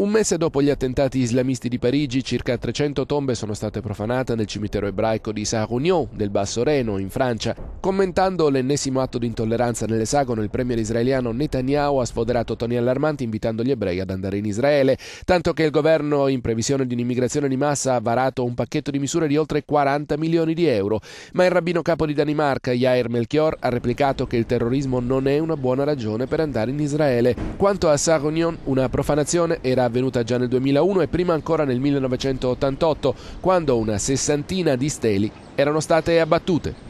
Un mese dopo gli attentati islamisti di Parigi, circa 300 tombe sono state profanate nel cimitero ebraico di saint Sarunion, del Basso Reno, in Francia. Commentando l'ennesimo atto di intolleranza nell'esagono, il premier israeliano Netanyahu ha sfoderato toni allarmanti invitando gli ebrei ad andare in Israele, tanto che il governo, in previsione di un'immigrazione di massa, ha varato un pacchetto di misure di oltre 40 milioni di euro. Ma il rabbino capo di Danimarca, Jair Melchior, ha replicato che il terrorismo non è una buona ragione per andare in Israele. Quanto a Saronion, una profanazione era avvenuta già nel 2001 e prima ancora nel 1988, quando una sessantina di steli erano state abbattute.